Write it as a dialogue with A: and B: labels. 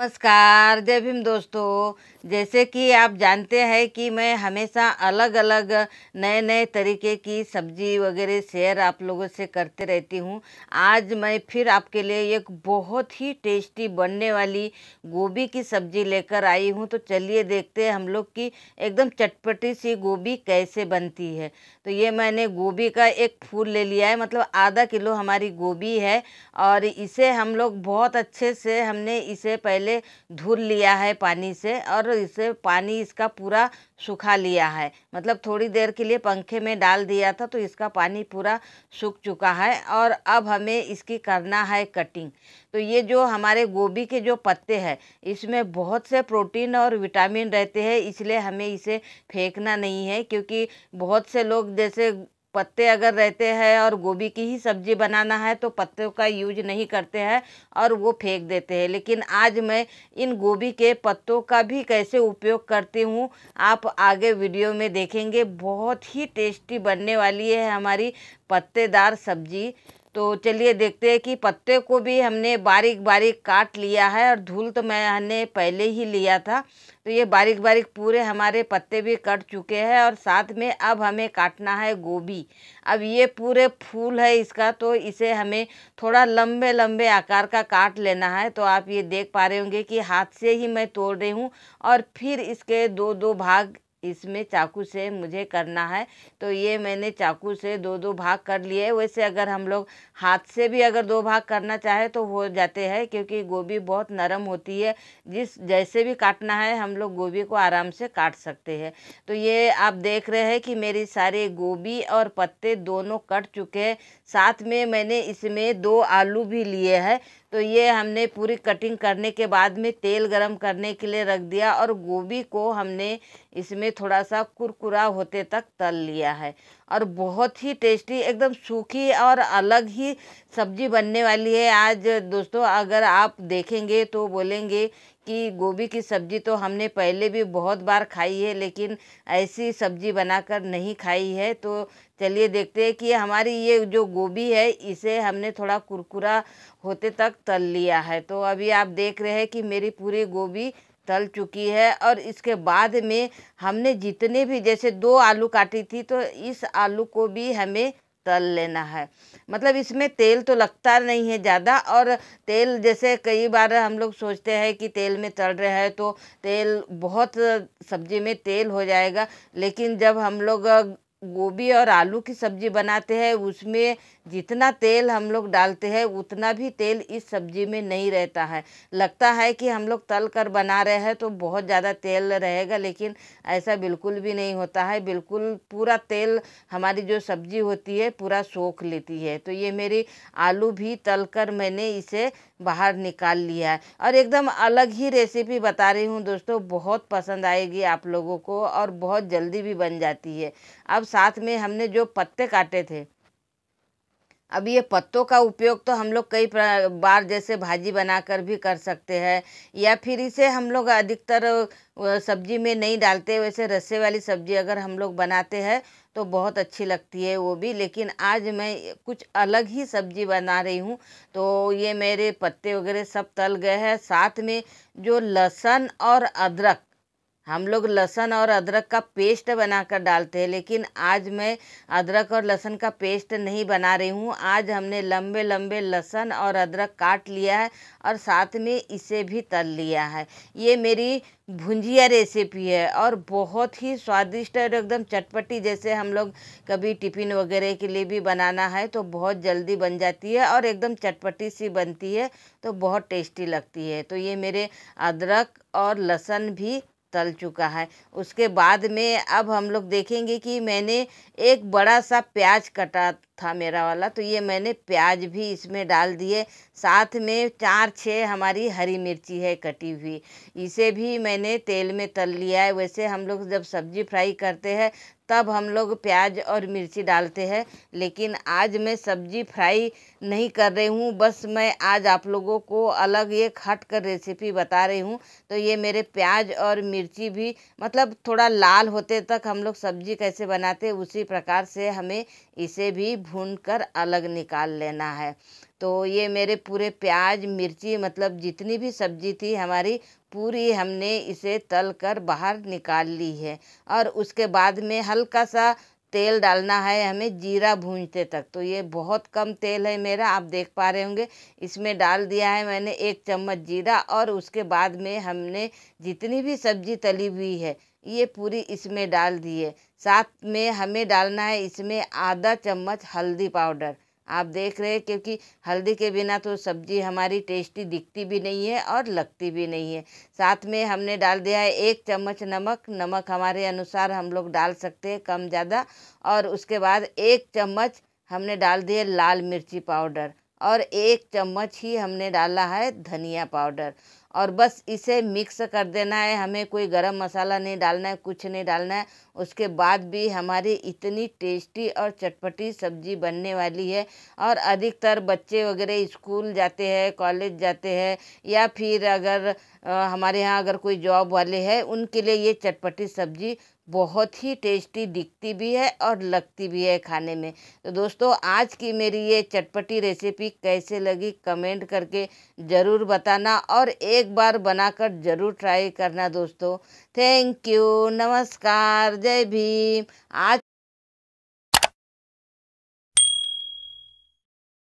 A: नमस्कार जय भीम दोस्तों जैसे कि आप जानते हैं कि मैं हमेशा अलग अलग नए नए तरीके की सब्जी वगैरह शेयर आप लोगों से करते रहती हूँ आज मैं फिर आपके लिए एक बहुत ही टेस्टी बनने वाली गोभी की सब्जी लेकर आई हूँ तो चलिए देखते हैं हम लोग की एकदम चटपटी सी गोभी कैसे बनती है तो ये मैंने गोभी का एक फूल ले लिया है मतलब आधा किलो हमारी गोभी है और इसे हम लोग बहुत अच्छे से हमने इसे पहले पहले धुल लिया है पानी से और इसे पानी इसका पूरा सूखा लिया है मतलब थोड़ी देर के लिए पंखे में डाल दिया था तो इसका पानी पूरा सूख चुका है और अब हमें इसकी करना है कटिंग तो ये जो हमारे गोभी के जो पत्ते हैं इसमें बहुत से प्रोटीन और विटामिन रहते हैं इसलिए हमें इसे फेंकना नहीं है क्योंकि बहुत से लोग जैसे पत्ते अगर रहते हैं और गोभी की ही सब्जी बनाना है तो पत्तों का यूज नहीं करते हैं और वो फेंक देते हैं लेकिन आज मैं इन गोभी के पत्तों का भी कैसे उपयोग करती हूँ आप आगे वीडियो में देखेंगे बहुत ही टेस्टी बनने वाली है हमारी पत्तेदार सब्जी तो चलिए देखते हैं कि पत्ते को भी हमने बारीक बारीक काट लिया है और धूल तो मैंने पहले ही लिया था तो ये बारीक बारीक पूरे हमारे पत्ते भी कट चुके हैं और साथ में अब हमें काटना है गोभी अब ये पूरे फूल है इसका तो इसे हमें थोड़ा लंबे लंबे आकार का काट लेना है तो आप ये देख पा रहे होंगे कि हाथ से ही मैं तोड़ रही हूँ और फिर इसके दो दो भाग इसमें चाकू से मुझे करना है तो ये मैंने चाकू से दो दो भाग कर लिए वैसे अगर हम लोग हाथ से भी अगर दो भाग करना चाहे तो हो जाते हैं क्योंकि गोभी बहुत नरम होती है जिस जैसे भी काटना है हम लोग गोभी को आराम से काट सकते हैं तो ये आप देख रहे हैं कि मेरी सारे गोभी और पत्ते दोनों कट चुके हैं साथ में मैंने इसमें दो आलू भी लिए हैं तो ये हमने पूरी कटिंग करने के बाद में तेल गरम करने के लिए रख दिया और गोभी को हमने इसमें थोड़ा सा कुरकुरा होते तक तल लिया है और बहुत ही टेस्टी एकदम सूखी और अलग ही सब्जी बनने वाली है आज दोस्तों अगर आप देखेंगे तो बोलेंगे कि गोभी की सब्ज़ी तो हमने पहले भी बहुत बार खाई है लेकिन ऐसी सब्ज़ी बनाकर नहीं खाई है तो चलिए देखते हैं कि हमारी ये जो गोभी है इसे हमने थोड़ा कुरकुरा होते तक तल लिया है तो अभी आप देख रहे हैं कि मेरी पूरी गोभी तल चुकी है और इसके बाद में हमने जितने भी जैसे दो आलू काटी थी तो इस आलू को भी हमें तल लेना है मतलब इसमें तेल तो लगता नहीं है ज़्यादा और तेल जैसे कई बार हम लोग सोचते हैं कि तेल में तल रहे हैं तो तेल बहुत सब्जी में तेल हो जाएगा लेकिन जब हम लोग गोभी और आलू की सब्ज़ी बनाते हैं उसमें जितना तेल हम लोग डालते हैं उतना भी तेल इस सब्ज़ी में नहीं रहता है लगता है कि हम लोग तल कर बना रहे हैं तो बहुत ज़्यादा तेल रहेगा लेकिन ऐसा बिल्कुल भी नहीं होता है बिल्कुल पूरा तेल हमारी जो सब्ज़ी होती है पूरा सोख लेती है तो ये मेरी आलू भी तल कर मैंने इसे बाहर निकाल लिया है और एकदम अलग ही रेसिपी बता रही हूँ दोस्तों बहुत पसंद आएगी आप लोगों को और बहुत जल्दी भी बन जाती है अब साथ में हमने जो पत्ते काटे थे अब ये पत्तों का उपयोग तो हम लोग कई बार जैसे भाजी बनाकर भी कर सकते हैं या फिर इसे हम लोग अधिकतर सब्जी में नहीं डालते वैसे रस्से वाली सब्जी अगर हम लोग बनाते हैं तो बहुत अच्छी लगती है वो भी लेकिन आज मैं कुछ अलग ही सब्जी बना रही हूँ तो ये मेरे पत्ते वगैरह सब तल गए हैं साथ में जो लहसुन और अदरक हम लोग लहसन और अदरक का पेस्ट बनाकर डालते हैं लेकिन आज मैं अदरक और लहसन का पेस्ट नहीं बना रही हूँ आज हमने लंबे लंबे लहसन और अदरक काट लिया है और साथ में इसे भी तल लिया है ये मेरी भुंजिया रेसिपी है और बहुत ही स्वादिष्ट और एकदम चटपटी जैसे हम लोग कभी टिफ़िन वगैरह के लिए भी बनाना है तो बहुत जल्दी बन जाती है और एकदम चटपटी सी बनती है तो बहुत टेस्टी लगती है तो ये मेरे अदरक और लहसुन भी तल चुका है उसके बाद में अब हम लोग देखेंगे कि मैंने एक बड़ा सा प्याज कटा था मेरा वाला तो ये मैंने प्याज भी इसमें डाल दिए साथ में चार छः हमारी हरी मिर्ची है कटी हुई इसे भी मैंने तेल में तल लिया है वैसे हम लोग जब सब्जी फ्राई करते हैं तब हम लोग प्याज और मिर्ची डालते हैं लेकिन आज मैं सब्जी फ्राई नहीं कर रही हूँ बस मैं आज आप लोगों को अलग एक हट कर रेसिपी बता रही हूँ तो ये मेरे प्याज और मिर्ची भी मतलब थोड़ा लाल होते तक हम लोग सब्जी कैसे बनाते उसी प्रकार से हमें इसे भी भून कर अलग निकाल लेना है तो ये मेरे पूरे प्याज मिर्ची मतलब जितनी भी सब्जी थी हमारी पूरी हमने इसे तल कर बाहर निकाल ली है और उसके बाद में हल्का सा तेल डालना है हमें जीरा भूनते तक तो ये बहुत कम तेल है मेरा आप देख पा रहे होंगे इसमें डाल दिया है मैंने एक चम्मच जीरा और उसके बाद में हमने जितनी भी सब्जी तली हुई है ये पूरी इसमें डाल दी है साथ में हमें डालना है इसमें आधा चम्मच हल्दी पाउडर आप देख रहे हैं क्योंकि हल्दी के बिना तो सब्ज़ी हमारी टेस्टी दिखती भी नहीं है और लगती भी नहीं है साथ में हमने डाल दिया है एक चम्मच नमक नमक हमारे अनुसार हम लोग डाल सकते हैं कम ज़्यादा और उसके बाद एक चम्मच हमने डाल दिया लाल मिर्ची पाउडर और एक चम्मच ही हमने डाला है धनिया पाउडर और बस इसे मिक्स कर देना है हमें कोई गरम मसाला नहीं डालना है कुछ नहीं डालना है उसके बाद भी हमारी इतनी टेस्टी और चटपटी सब्जी बनने वाली है और अधिकतर बच्चे वगैरह स्कूल जाते हैं कॉलेज जाते हैं या फिर अगर आ, हमारे यहाँ अगर कोई जॉब वाले हैं उनके लिए ये चटपटी सब्जी बहुत ही टेस्टी दिखती भी है और लगती भी है खाने में तो दोस्तों आज की मेरी ये चटपटी रेसिपी कैसे लगी कमेंट करके ज़रूर बताना और एक बार बनाकर ज़रूर ट्राई करना दोस्तों थैंक यू नमस्कार जय भीम आज